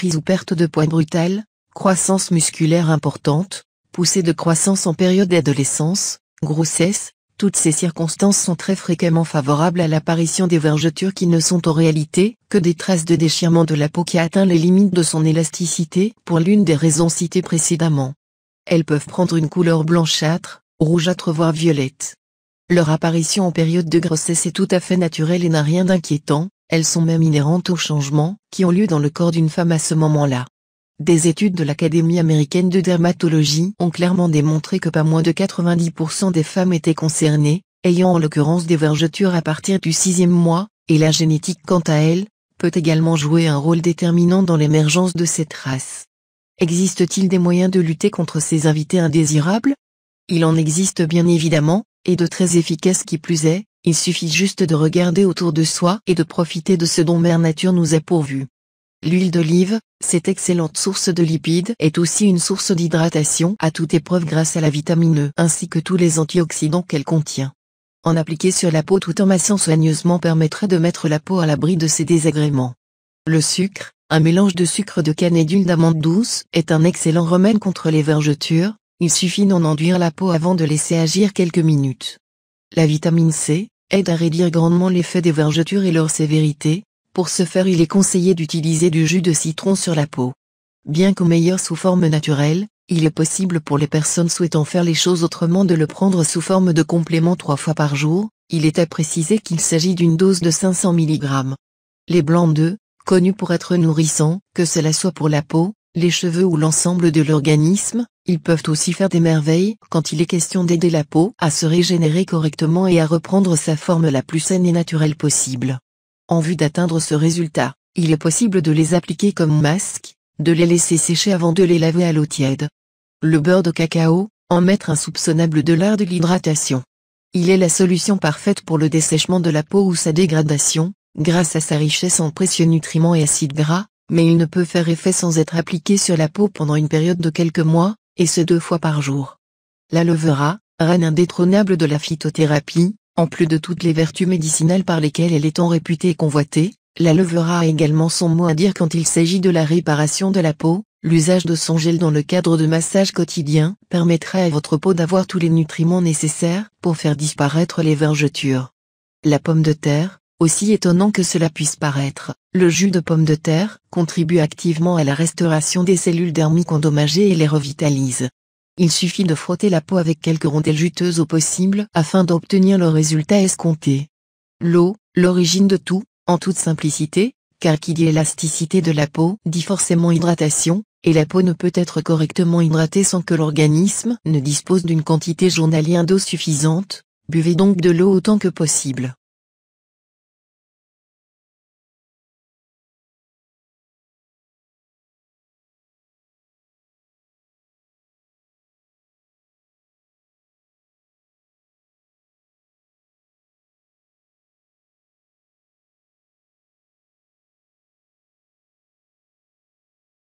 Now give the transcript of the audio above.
prise ou perte de poids brutale, croissance musculaire importante, poussée de croissance en période d'adolescence, grossesse, toutes ces circonstances sont très fréquemment favorables à l'apparition des vergetures qui ne sont en réalité que des traces de déchirement de la peau qui a atteint les limites de son élasticité pour l'une des raisons citées précédemment. Elles peuvent prendre une couleur blanchâtre, rougeâtre voire violette. Leur apparition en période de grossesse est tout à fait naturelle et n'a rien d'inquiétant, elles sont même inhérentes aux changements qui ont lieu dans le corps d'une femme à ce moment-là. Des études de l'Académie américaine de dermatologie ont clairement démontré que pas moins de 90% des femmes étaient concernées, ayant en l'occurrence des vergetures à partir du sixième mois, et la génétique quant à elle, peut également jouer un rôle déterminant dans l'émergence de cette race. Existe-t-il des moyens de lutter contre ces invités indésirables Il en existe bien évidemment, et de très efficaces qui plus est, il suffit juste de regarder autour de soi et de profiter de ce dont Mère Nature nous a pourvu. L'huile d'olive, cette excellente source de lipides, est aussi une source d'hydratation à toute épreuve grâce à la vitamine E ainsi que tous les antioxydants qu'elle contient. En appliquer sur la peau tout en massant soigneusement permettrait de mettre la peau à l'abri de ses désagréments. Le sucre, un mélange de sucre de canne et d'huile d'amande douce, est un excellent remède contre les vergetures, il suffit d'en enduire la peau avant de laisser agir quelques minutes. La vitamine C, aide à réduire grandement l'effet des vergetures et leur sévérité, pour ce faire il est conseillé d'utiliser du jus de citron sur la peau. Bien qu'au meilleur sous forme naturelle, il est possible pour les personnes souhaitant faire les choses autrement de le prendre sous forme de complément trois fois par jour, il est à préciser qu'il s'agit d'une dose de 500 mg. Les blancs d'œufs, connus pour être nourrissants, que cela soit pour la peau, les cheveux ou l'ensemble de l'organisme, ils peuvent aussi faire des merveilles quand il est question d'aider la peau à se régénérer correctement et à reprendre sa forme la plus saine et naturelle possible. En vue d'atteindre ce résultat, il est possible de les appliquer comme masque, de les laisser sécher avant de les laver à l'eau tiède. Le beurre de cacao, en mettre insoupçonnable de l'art de l'hydratation. Il est la solution parfaite pour le dessèchement de la peau ou sa dégradation, grâce à sa richesse en précieux nutriments et acides gras, mais il ne peut faire effet sans être appliqué sur la peau pendant une période de quelques mois, et ce deux fois par jour. La levera, reine indétrônable de la phytothérapie, en plus de toutes les vertus médicinales par lesquelles elle est tant réputée et convoitée, la levera a également son mot à dire quand il s'agit de la réparation de la peau, l'usage de son gel dans le cadre de massages quotidiens permettrait à votre peau d'avoir tous les nutriments nécessaires pour faire disparaître les vergetures. La pomme de terre, aussi étonnant que cela puisse paraître, le jus de pomme de terre contribue activement à la restauration des cellules dermiques endommagées et les revitalise. Il suffit de frotter la peau avec quelques rondelles juteuses au possible afin d'obtenir le résultat escompté. L'eau, l'origine de tout, en toute simplicité, car qui dit élasticité de la peau dit forcément hydratation, et la peau ne peut être correctement hydratée sans que l'organisme ne dispose d'une quantité journalière d'eau suffisante, buvez donc de l'eau autant que possible.